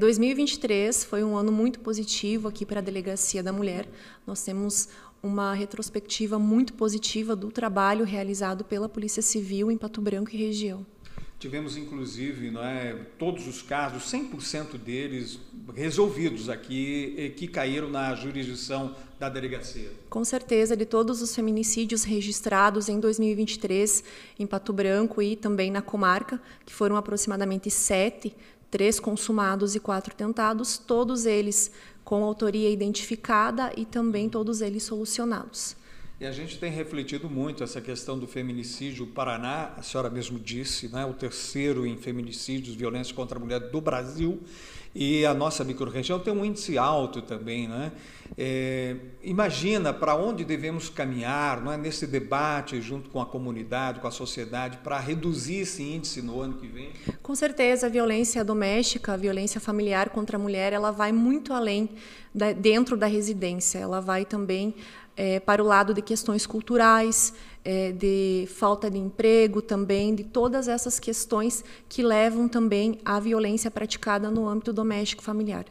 2023 foi um ano muito positivo aqui para a Delegacia da Mulher. Nós temos uma retrospectiva muito positiva do trabalho realizado pela Polícia Civil em Pato Branco e região. Tivemos, inclusive, não é, todos os casos, 100% deles resolvidos aqui, que caíram na jurisdição da delegacia. Com certeza, de todos os feminicídios registrados em 2023 em Pato Branco e também na comarca, que foram aproximadamente sete, três consumados e quatro tentados, todos eles com autoria identificada e também todos eles solucionados. E a gente tem refletido muito essa questão do feminicídio. O Paraná, a senhora mesmo disse, né, o terceiro em feminicídios, violência contra a mulher do Brasil. E a nossa microrregião tem um índice alto também. Né? É, imagina para onde devemos caminhar não é? nesse debate junto com a comunidade, com a sociedade, para reduzir esse índice no ano que vem? Com certeza, a violência doméstica, a violência familiar contra a mulher, ela vai muito além da, dentro da residência, ela vai também é, para o lado de questões culturais, é, de falta de emprego também, de todas essas questões que levam também à violência praticada no âmbito doméstico familiar.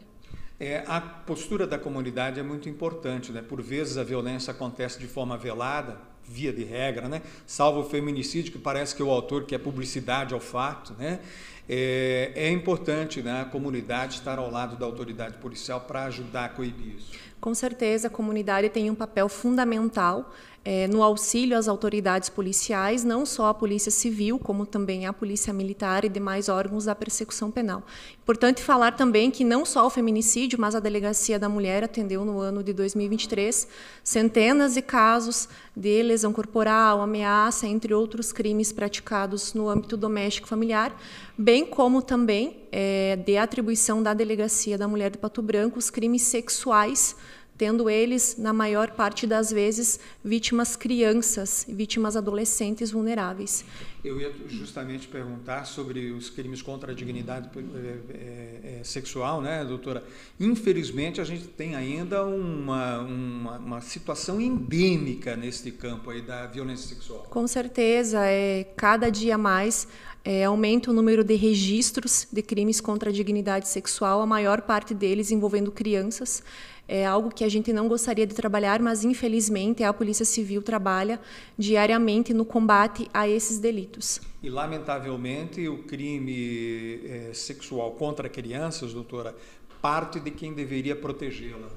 É, a postura da comunidade é muito importante, né? Por vezes a violência acontece de forma velada, via de regra, né? salvo o feminicídio, que parece que o autor quer publicidade ao fato, né? é, é importante né, a comunidade estar ao lado da autoridade policial para ajudar a coibir isso. Com certeza, a comunidade tem um papel fundamental é, no auxílio às autoridades policiais, não só à Polícia Civil, como também à Polícia Militar e demais órgãos da persecução penal. Importante falar também que não só o feminicídio, mas a Delegacia da Mulher atendeu no ano de 2023 centenas de casos de lesão corporal, ameaça, entre outros crimes praticados no âmbito doméstico familiar, bem como também é, eh, de atribuição da Delegacia da Mulher de Pato Branco os crimes sexuais tendo eles, na maior parte das vezes, vítimas crianças, vítimas adolescentes vulneráveis. Eu ia justamente perguntar sobre os crimes contra a dignidade eh, eh, eh, sexual, né, doutora? Infelizmente, a gente tem ainda uma, uma, uma situação endêmica nesse campo aí da violência sexual. Com certeza, é cada dia mais é, aumenta o número de registros de crimes contra a dignidade sexual, a maior parte deles envolvendo crianças. É algo que a gente não gostaria de trabalhar, mas infelizmente a Polícia Civil trabalha diariamente no combate a esses delitos. E lamentavelmente o crime é, sexual contra crianças, doutora, parte de quem deveria protegê-la.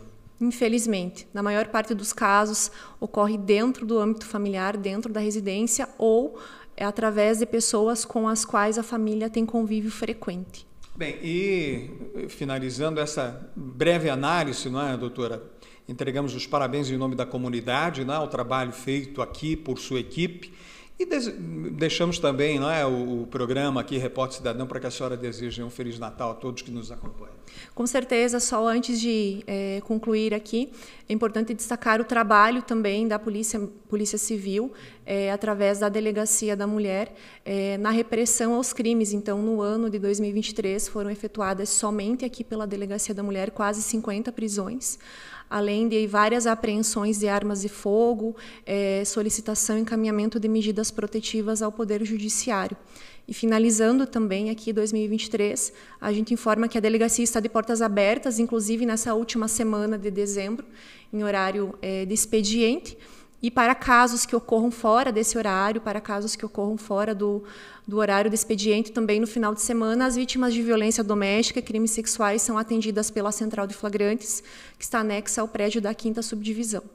Infelizmente, na maior parte dos casos ocorre dentro do âmbito familiar, dentro da residência ou é através de pessoas com as quais a família tem convívio frequente. Bem, e eh, finalizando essa breve análise, não é, doutora? Entregamos os parabéns em nome da comunidade né, ao trabalho feito aqui por sua equipe e deixamos também não é, o, programa aqui, Repórter Cidadão, para que a senhora deseje um Feliz Natal a todos que nos acompanham. Com certeza, só antes de é, concluir aqui, é importante destacar o trabalho também da Polícia, polícia Civil, é, através da Delegacia da Mulher, é, na repressão aos crimes. Então, no ano de 2023, foram efetuadas somente aqui pela Delegacia da Mulher quase 50 prisões além de várias apreensões de armas de fogo, é, solicitação e encaminhamento de medidas protetivas ao Poder Judiciário. E finalizando também aqui 2023, a gente informa que a delegacia está de portas abertas, inclusive nessa última semana de dezembro, em horário é, de expediente e para casos que ocorram fora desse horário, para casos que ocorram fora do, do horário do expediente, também no final de semana, as vítimas de violência doméstica e crimes sexuais são atendidas pela Central de Flagrantes, que está anexa ao prédio da 5 Subdivisão.